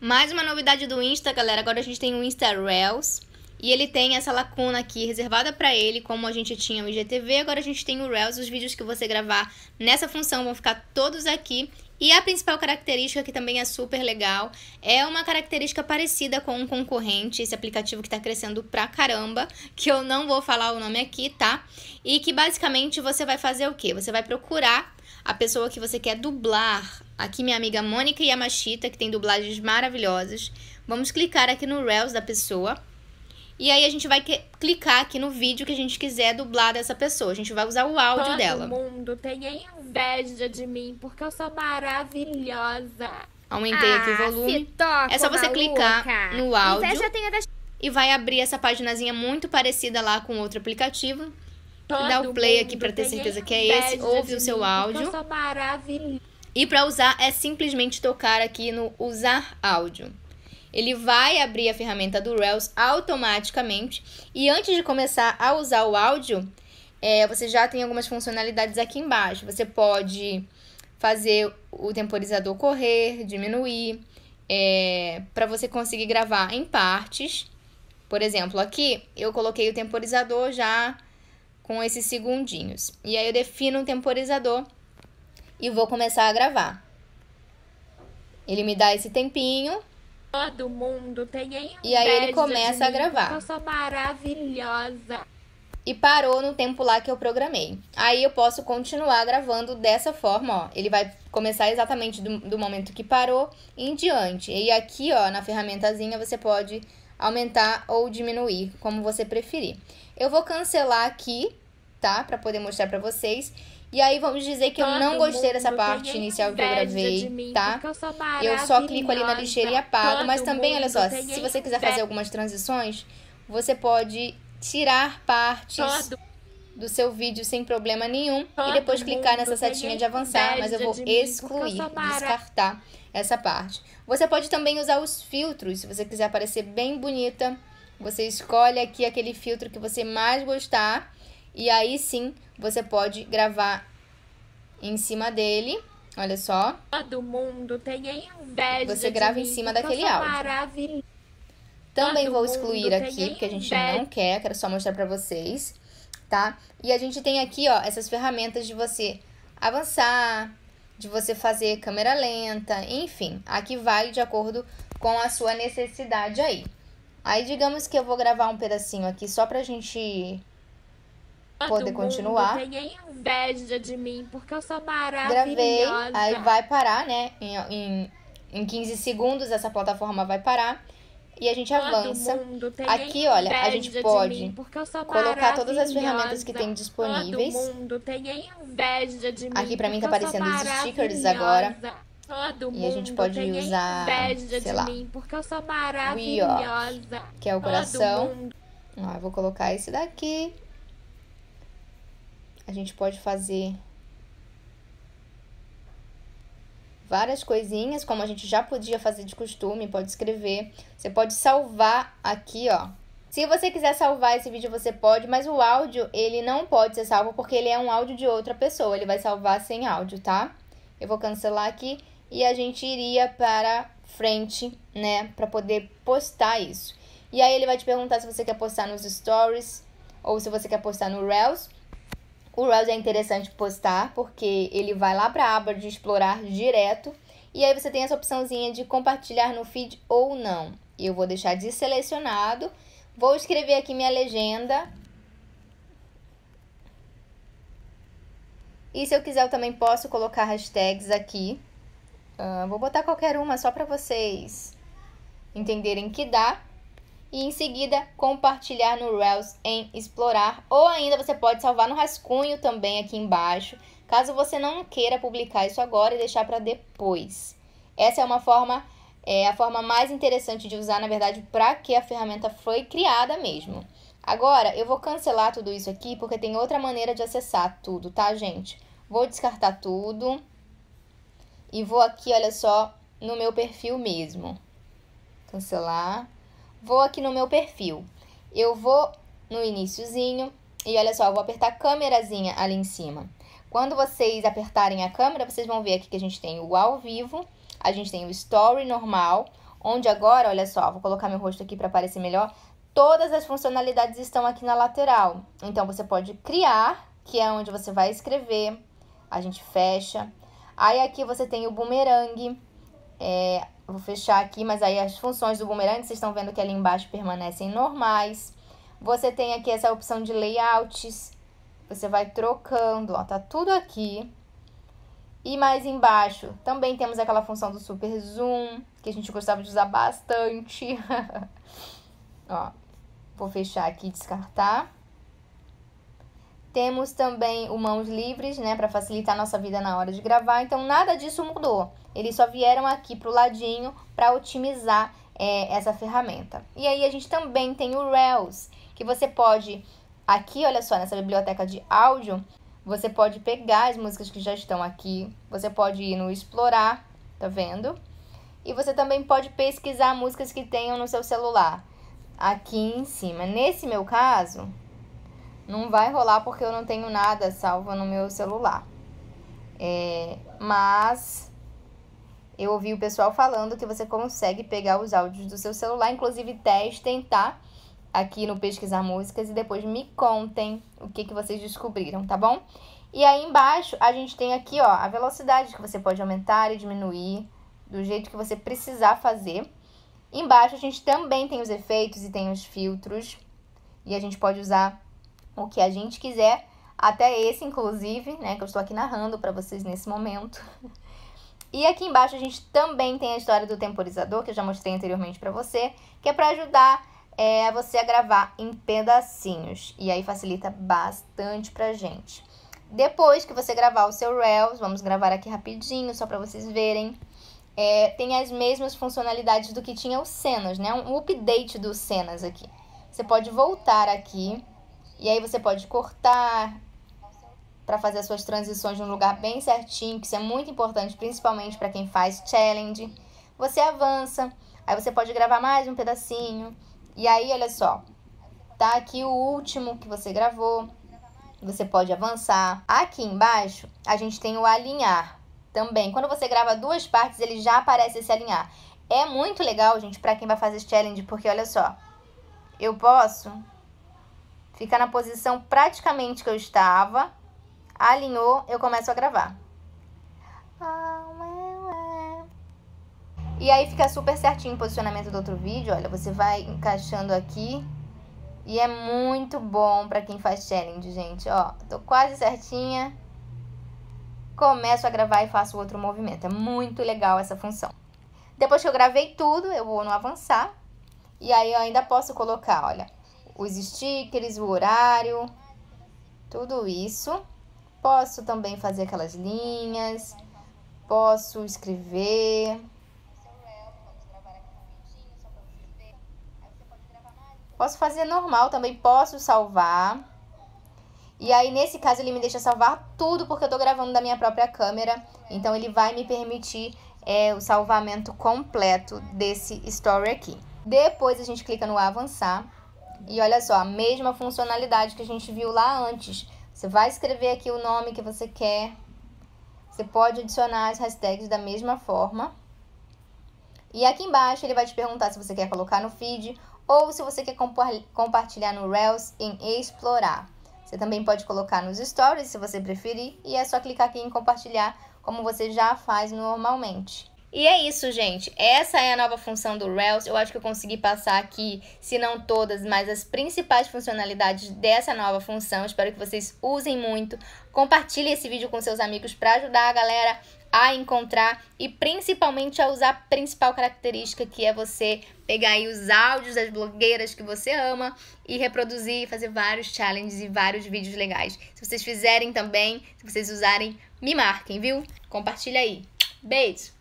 Mais uma novidade do Insta, galera. Agora a gente tem o Insta Reels. E ele tem essa lacuna aqui reservada para ele, como a gente tinha o IGTV, agora a gente tem o Reels, os vídeos que você gravar nessa função vão ficar todos aqui e a principal característica, que também é super legal, é uma característica parecida com um concorrente, esse aplicativo que está crescendo pra caramba, que eu não vou falar o nome aqui, tá? E que basicamente você vai fazer o quê? Você vai procurar a pessoa que você quer dublar. Aqui minha amiga Mônica Yamashita, que tem dublagens maravilhosas. Vamos clicar aqui no Reels da pessoa. E aí a gente vai que... clicar aqui no vídeo que a gente quiser dublar dessa pessoa. A gente vai usar o áudio Todo dela. Todo mundo tem inveja de mim porque eu sou maravilhosa. Aumentei ah, aqui o ah, volume. é só você maluca. clicar no então, áudio. Até... E vai abrir essa paginazinha muito parecida lá com outro aplicativo. Todo Dá o play aqui para ter certeza que é esse. Ouve o seu mim, áudio. Eu sou maravilhosa. E para usar é simplesmente tocar aqui no usar áudio ele vai abrir a ferramenta do Rails automaticamente. E antes de começar a usar o áudio, é, você já tem algumas funcionalidades aqui embaixo. Você pode fazer o temporizador correr, diminuir, é, para você conseguir gravar em partes. Por exemplo, aqui eu coloquei o temporizador já com esses segundinhos. E aí eu defino o um temporizador e vou começar a gravar. Ele me dá esse tempinho todo mundo. Tem E aí ele começa a gravar. Eu sou maravilhosa. E parou no tempo lá que eu programei. Aí eu posso continuar gravando dessa forma, ó. Ele vai começar exatamente do, do momento que parou em diante. E aqui, ó, na ferramentazinha você pode aumentar ou diminuir, como você preferir. Eu vou cancelar aqui, tá? Para poder mostrar para vocês. E aí vamos dizer que Todo eu não gostei dessa parte inicial que eu gravei, mim, tá? Eu, eu, só clico ali na lixeira e apago, Todo mas também, olha só, se você quiser fazer algumas transições, você pode tirar partes Todo do seu vídeo sem problema nenhum Todo e depois clicar nessa setinha de avançar, mas eu vou excluir, descartar essa parte. Você pode também usar os filtros, se você quiser aparecer bem bonita, você escolhe aqui aquele filtro que você mais gostar e aí sim, você pode gravar em cima dele. Olha só. Todo mundo tem inveja. Você grava em cima daquele áudio. Maravilhoso. Também vou excluir aqui, porque a gente não quer, quero só mostrar para vocês, tá? E a gente tem aqui, ó, essas ferramentas de você avançar, de você fazer câmera lenta, enfim, aqui vai de acordo com a sua necessidade aí. Aí digamos que eu vou gravar um pedacinho aqui só pra gente ah, poder continuar. inveja de mim, porque eu sou maravilhosa. Gravei, aí vai parar, né? Em, em, em 15 segundos essa plataforma vai parar. E a gente Todo ah, avança. Aqui, olha, a gente pode mim, colocar todas as ferramentas que tem disponíveis. Ah, mim, Aqui para mim tá aparecendo os stickers agora. e a gente pode usar, sei lá, mim, We ó, que é o coração. Ó, eu vou colocar esse daqui a gente pode fazer várias coisinhas, como a gente já podia fazer de costume, pode escrever. Você pode salvar aqui, ó. Se você quiser salvar esse vídeo, você pode, mas o áudio, ele não pode ser salvo porque ele é um áudio de outra pessoa. Ele vai salvar sem áudio, tá? Eu vou cancelar aqui e a gente iria para frente, né, para poder postar isso. E aí ele vai te perguntar se você quer postar nos stories ou se você quer postar no Reels. O Rails é interessante postar porque ele vai lá para a aba de explorar direto e aí você tem essa opçãozinha de compartilhar no feed ou não. Eu vou deixar selecionado. vou escrever aqui minha legenda. E se eu quiser, eu também posso colocar hashtags aqui. Uh, vou botar qualquer uma só para vocês entenderem que dá e em seguida compartilhar no Rails em explorar ou ainda você pode salvar no rascunho também aqui embaixo, caso você não queira publicar isso agora e deixar para depois. Essa é uma forma é a forma mais interessante de usar, na verdade, para que a ferramenta foi criada mesmo. Agora, eu vou cancelar tudo isso aqui porque tem outra maneira de acessar tudo, tá, gente? Vou descartar tudo e vou aqui, olha só, no meu perfil mesmo. Cancelar vou aqui no meu perfil. Eu vou no iníciozinho e olha só, eu vou apertar a câmerazinha ali em cima. Quando vocês apertarem a câmera, vocês vão ver aqui que a gente tem o ao vivo, a gente tem o story normal, onde agora, olha só, vou colocar meu rosto aqui para aparecer melhor, todas as funcionalidades estão aqui na lateral. Então, você pode criar, que é onde você vai escrever, a gente fecha. Aí, aqui você tem o boomerang, é, Vou fechar aqui, mas aí as funções do boomerang, vocês estão vendo que ali embaixo permanecem normais. Você tem aqui essa opção de layouts. Você vai trocando, ó, tá tudo aqui. E mais embaixo, também temos aquela função do super zoom, que a gente gostava de usar bastante. ó, vou fechar aqui e descartar. Temos também o mãos livres, né, para facilitar nossa vida na hora de gravar. Então nada disso mudou. Eles só vieram aqui pro ladinho para otimizar é, essa ferramenta. E aí a gente também tem o Rails, que você pode aqui, olha só, nessa biblioteca de áudio, você pode pegar as músicas que já estão aqui, você pode ir no explorar, tá vendo? E você também pode pesquisar músicas que tenham no seu celular aqui em cima. Nesse meu caso, não vai rolar porque eu não tenho nada salvo no meu celular. É, mas eu ouvi o pessoal falando que você consegue pegar os áudios do seu celular, inclusive testem, tá? Aqui no Pesquisar Músicas e depois me contem o que, que vocês descobriram, tá bom? E aí embaixo a gente tem aqui, ó, a velocidade que você pode aumentar e diminuir do jeito que você precisar fazer. Embaixo a gente também tem os efeitos e tem os filtros e a gente pode usar o que a gente quiser, até esse, inclusive, né, que eu estou aqui narrando para vocês nesse momento. E aqui embaixo a gente também tem a história do temporizador, que eu já mostrei anteriormente para você, que é para ajudar é, você a gravar em pedacinhos. E aí facilita bastante pra gente. Depois que você gravar o seu Rails, vamos gravar aqui rapidinho, só para vocês verem. É, tem as mesmas funcionalidades do que tinha o Cenas, né? Um update do Cenas aqui. Você pode voltar aqui e aí você pode cortar para fazer as suas transições um lugar bem certinho, que isso é muito importante, principalmente para quem faz challenge. Você avança, aí você pode gravar mais um pedacinho. E aí, olha só, tá aqui o último que você gravou. Você pode avançar. Aqui embaixo, a gente tem o alinhar também. Quando você grava duas partes, ele já aparece esse alinhar. É muito legal, gente, para quem vai fazer challenge, porque olha só, eu posso fica na posição praticamente que eu estava. Alinhou, eu começo a gravar. E aí fica super certinho o posicionamento do outro vídeo. Olha, você vai encaixando aqui. E é muito bom pra quem faz challenge, gente. Ó, tô quase certinha. Começo a gravar e faço outro movimento. É muito legal essa função. Depois que eu gravei tudo, eu vou no avançar. E aí eu ainda posso colocar, olha, os stickers, o horário, tudo isso. Posso também fazer aquelas linhas, posso escrever. Posso fazer normal também, posso salvar. E aí, nesse caso, ele me deixa salvar tudo porque eu tô gravando da minha própria câmera. Então, ele vai me permitir é, o salvamento completo desse story aqui. Depois, a gente clica no avançar. E olha só, a mesma funcionalidade que a gente viu lá antes. Você vai escrever aqui o nome que você quer. Você pode adicionar as hashtags da mesma forma. E aqui embaixo ele vai te perguntar se você quer colocar no feed ou se você quer compartilhar no Rails em explorar. Você também pode colocar nos stories se você preferir e é só clicar aqui em compartilhar, como você já faz normalmente. E é isso, gente. Essa é a nova função do Rails. Eu acho que eu consegui passar aqui, se não todas, mas as principais funcionalidades dessa nova função. Espero que vocês usem muito. Compartilhe esse vídeo com seus amigos para ajudar a galera a encontrar e principalmente a usar a principal característica que é você pegar aí os áudios das blogueiras que você ama e reproduzir e fazer vários challenges e vários vídeos legais. Se vocês fizerem também, se vocês usarem, me marquem, viu? Compartilha aí. Beijo!